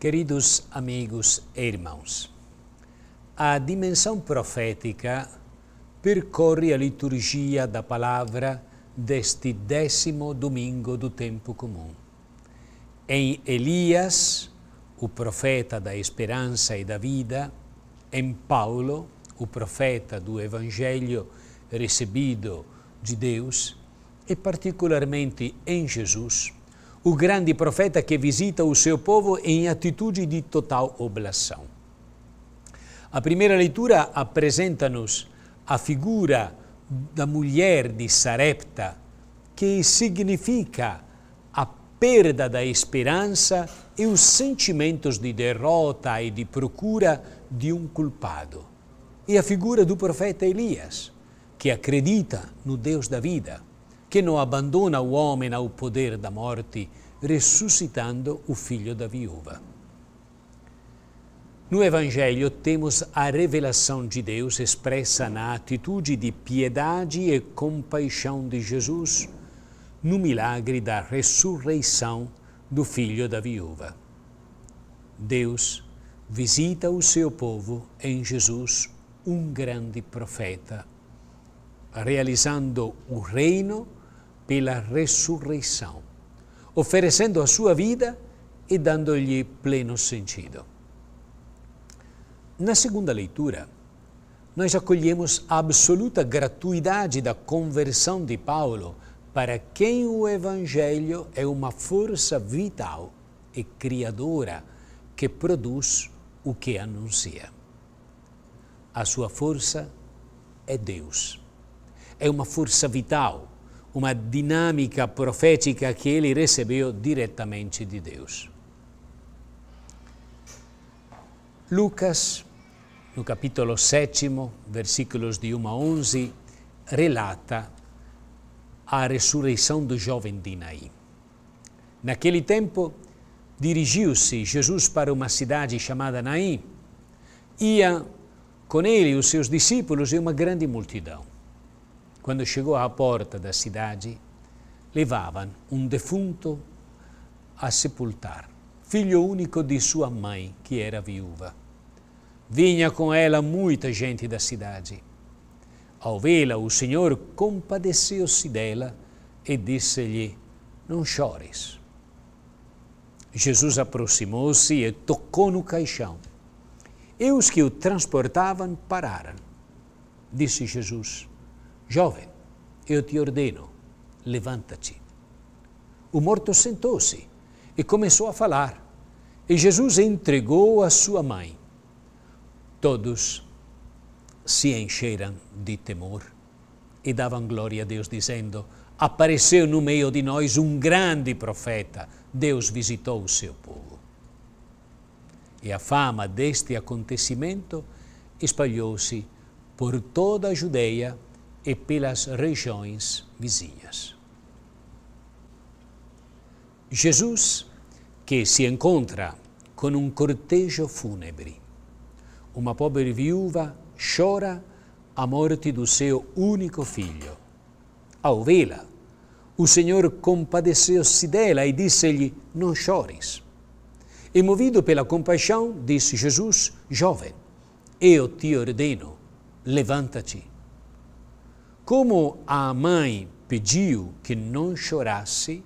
Queridos amigos e irmãos, a dimensão profética percorre a liturgia da palavra deste décimo domingo do tempo comum. Em Elias, o profeta da esperança e da vida, em Paulo, o profeta do evangelho recebido de Deus, e particularmente em Jesus, o grande profeta que visita o seu povo em atitude de total oblação. A primeira leitura apresenta-nos a figura da mulher de Sarepta, que significa a perda da esperança e os sentimentos de derrota e de procura de um culpado. E a figura do profeta Elias, que acredita no Deus da vida che non abbandona uomini al poder da morte, ressuscitando o filho da viúva. No Evangelho temos a revelação de Deus expressa na atitude de piedade e compaixão de Jesus no milagre da ressurreição do filho da viúva. Deus visita o seu povo em Jesus, um grande profeta, realizando o reino pela ressurreição, oferecendo a sua vida e dando-lhe pleno sentido. Na segunda leitura, nós acolhemos a absoluta gratuidade da conversão de Paulo, para quem o Evangelho é uma força vital e criadora que produz o que anuncia. A sua força é Deus. É uma força vital uma dinâmica profética que ele recebeu diretamente de Deus. Lucas, no capítulo 7, versículos de 1 a 11, relata a ressurreição do jovem Dinaí. Naquele tempo, dirigiu-se Jesus para uma cidade chamada Naim. Ia com ele os seus discípulos e uma grande multidão. Quando chegou à porta da cidade, levavam um defunto a sepultar, filho único de sua mãe, que era viúva. Vinha com ela muita gente da cidade. Ao vê-la, o Senhor compadeceu-se dela e disse-lhe: Não chores. Jesus aproximou-se e tocou no caixão. E os que o transportavam pararam. Disse Jesus: Jovem, eu te ordeno, levanta-te. O morto sentou-se e começou a falar, e Jesus entregou a sua mãe. Todos se encheram de temor e davam glória a Deus, dizendo: Apareceu no meio de nós um grande profeta, Deus visitou o seu povo. E a fama deste acontecimento espalhou-se por toda a Judeia e pelas regiões vizinhas. Jesus, que se encontra com um cortejo fúnebre, uma pobre viúva chora a morte do seu único filho. Ao vê-la, o Senhor compadeceu-se dela e disse-lhe: Não chores. E movido pela compaixão, disse Jesus: Jovem, eu te ordeno, levanta-te como a mãe pediu que não chorasse,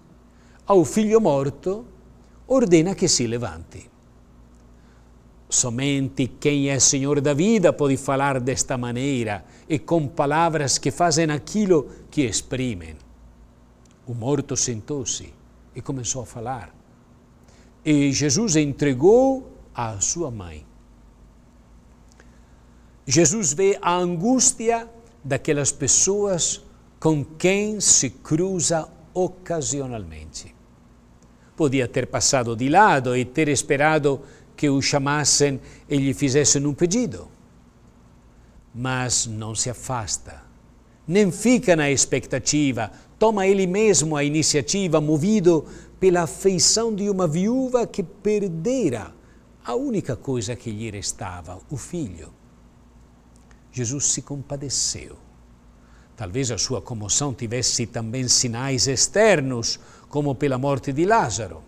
ao filho morto ordena que se levante. Somente quem é Senhor da vida pode falar desta maneira e com palavras que fazem aquilo que exprimem. O morto sentou-se e começou a falar. E Jesus entregou à sua mãe. Jesus vê a angústia daquelas pessoas com quem se cruza ocasionalmente. Podia ter passado de lado e ter esperado que o chamassem e lhe fizessem um pedido. Mas não se afasta, nem fica na expectativa, toma ele mesmo a iniciativa, movido pela afeição de uma viúva que perdera a única coisa que lhe restava, o filho. Jesus se compadeceu. Talvez a sua comoção tivesse também sinais externos, como pela morte de Lázaro.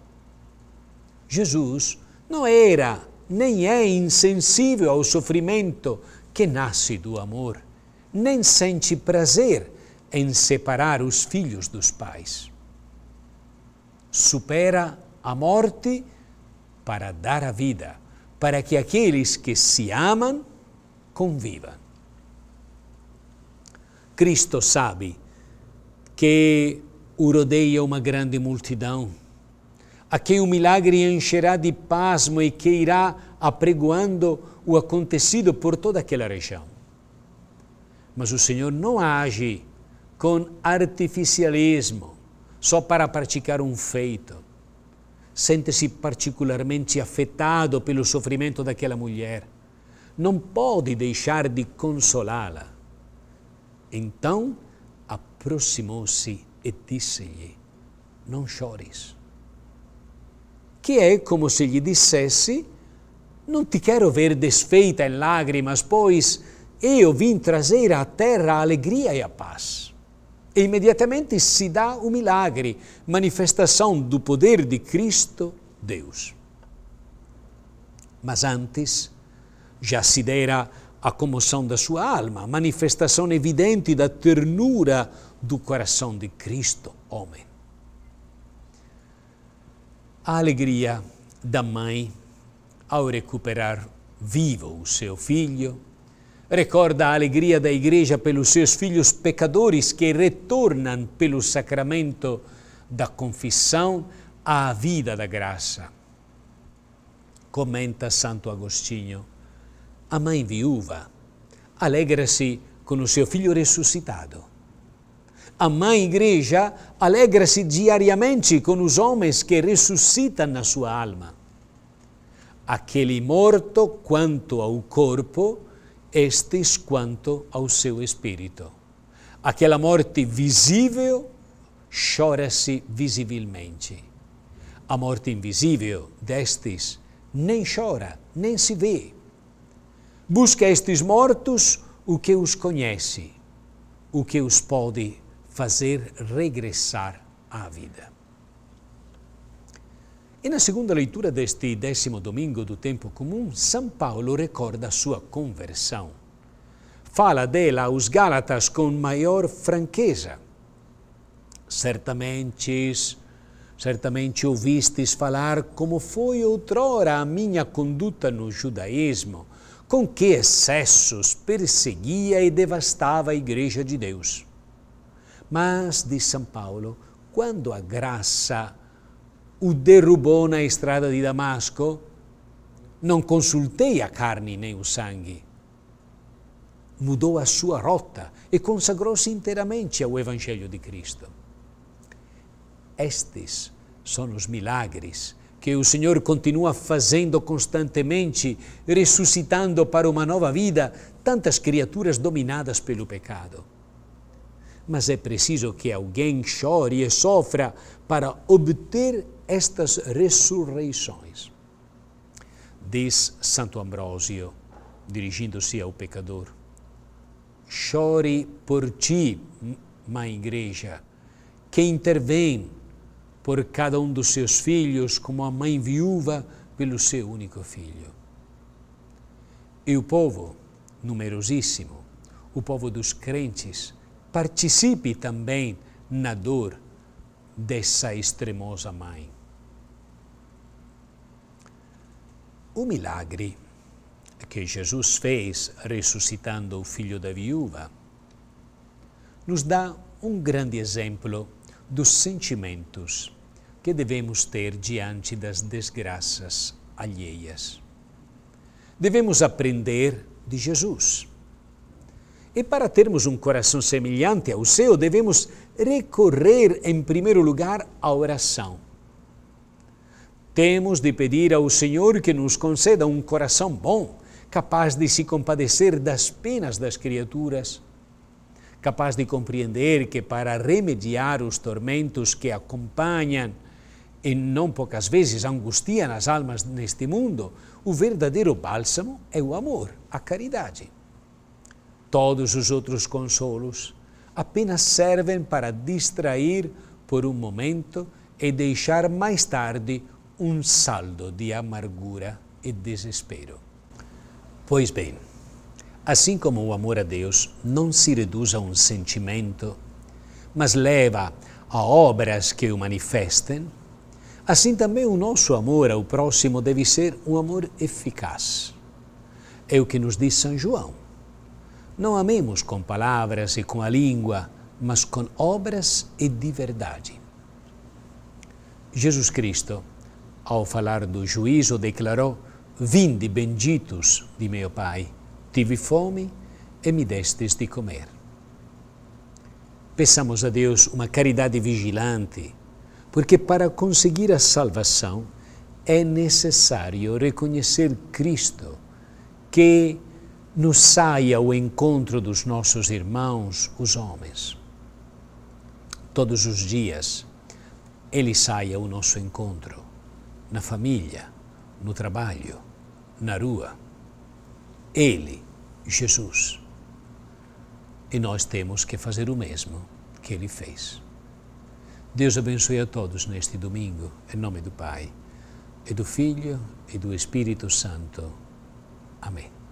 Jesus não era nem é insensível ao sofrimento que nasce do amor, nem sente prazer em separar os filhos dos pais. Supera a morte para dar a vida, para que aqueles que se amam convivam. Cristo sabe que o rodeia uma grande multidão, a quem o milagre encherá de pasmo e que irá apregoando o acontecido por toda aquela região. Mas o Senhor não age com artificialismo só para praticar um feito. Sente-se particularmente afetado pelo sofrimento daquela mulher. Não pode deixar de consolá-la então aproximou-se e disse-lhe: Não chores. Que é como se lhe dissesse: Não te quero ver desfeita em lágrimas, pois eu vim trazer à terra a alegria e a paz. E imediatamente se dá o milagre, manifestação do poder de Cristo, Deus. Mas antes, já se dera a comoção da sua alma, a manifestação evidente da ternura do coração de Cristo, homem. A alegria da mãe ao recuperar vivo o seu filho, recorda a alegria da Igreja pelos seus filhos pecadores que retornam pelo sacramento da confissão à vida da graça. Comenta Santo Agostinho a mãe viúva alegra-se com o seu filho ressuscitado. A mãe igreja alegra-se diariamente com os homens que ressuscitam na sua alma. Aquele morto quanto ao corpo, estes quanto ao seu espírito. Aquela morte visível chora-se visivelmente. A morte invisível destes nem chora, nem se vê Busca estes mortos o que os conhece, o que os pode fazer regressar à vida. E na segunda leitura deste décimo domingo do tempo comum, São Paulo recorda a sua conversão. Fala dela aos Gálatas com maior franqueza. Certamente, certamente ouvistes falar como foi outrora a minha conduta no judaísmo, com que excessos perseguia e devastava a Igreja de Deus. Mas, diz São Paulo, quando a graça o derrubou na estrada de Damasco, não consultei a carne nem o sangue. Mudou a sua rota e consagrou-se inteiramente ao Evangelho de Cristo. Estes são os milagres que o Senhor continua fazendo constantemente, ressuscitando para uma nova vida tantas criaturas dominadas pelo pecado. Mas é preciso que alguém chore e sofra para obter estas ressurreições. Diz Santo Ambrósio, dirigindo-se ao pecador: Chore por ti, má igreja, que intervém por cada um dos seus filhos, como a mãe viúva pelo seu único filho. E o povo, numerosíssimo, o povo dos crentes, participe também na dor dessa extremosa mãe. O milagre que Jesus fez ressuscitando o filho da viúva nos dá um grande exemplo dos sentimentos que devemos ter diante das desgraças alheias. Devemos aprender de Jesus. E para termos um coração semelhante ao seu, devemos recorrer em primeiro lugar à oração. Temos de pedir ao Senhor que nos conceda um coração bom, capaz de se compadecer das penas das criaturas, capaz de compreender que para remediar os tormentos que acompanham e não poucas vezes angustia nas almas neste mundo, o verdadeiro bálsamo é o amor, a caridade. Todos os outros consolos apenas servem para distrair por um momento e deixar mais tarde um saldo de amargura e desespero. Pois bem, assim como o amor a Deus não se reduz a um sentimento, mas leva a obras que o manifestem, Assim também o nosso amor ao próximo deve ser um amor eficaz. É o que nos diz São João. Não amemos com palavras e com a língua, mas com obras e de verdade. Jesus Cristo, ao falar do juízo, declarou: Vinde benditos de meu Pai, tive fome e me destes de comer. Peçamos a Deus uma caridade vigilante porque para conseguir a salvação é necessário reconhecer Cristo, que nos sai ao encontro dos nossos irmãos, os homens. Todos os dias, Ele sai ao nosso encontro, na família, no trabalho, na rua. Ele, Jesus. E nós temos que fazer o mesmo que Ele fez. Deus abençoe a todos neste domingo, em nome do Pai, e do Filho e do Espírito Santo. Amém.